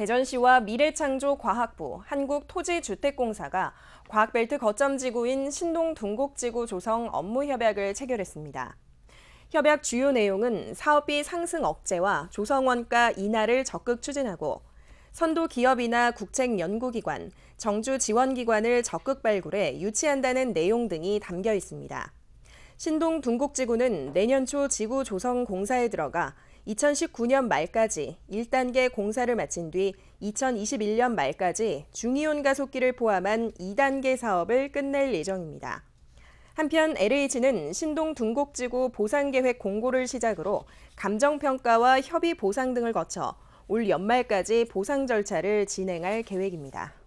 대전시와 미래창조과학부, 한국토지주택공사가 과학벨트 거점지구인 신동 둥곡지구 조성 업무 협약을 체결했습니다. 협약 주요 내용은 사업비 상승 억제와 조성원가 인하를 적극 추진하고 선도 기업이나 국책 연구기관, 정주 지원기관을 적극 발굴해 유치한다는 내용 등이 담겨 있습니다. 신동 둥곡지구는 내년 초 지구 조성 공사에 들어가 2019년 말까지 1단계 공사를 마친 뒤 2021년 말까지 중이온 가속기를 포함한 2단계 사업을 끝낼 예정입니다. 한편 LH는 신동 둔곡지구 보상계획 공고를 시작으로 감정평가와 협의 보상 등을 거쳐 올 연말까지 보상 절차를 진행할 계획입니다.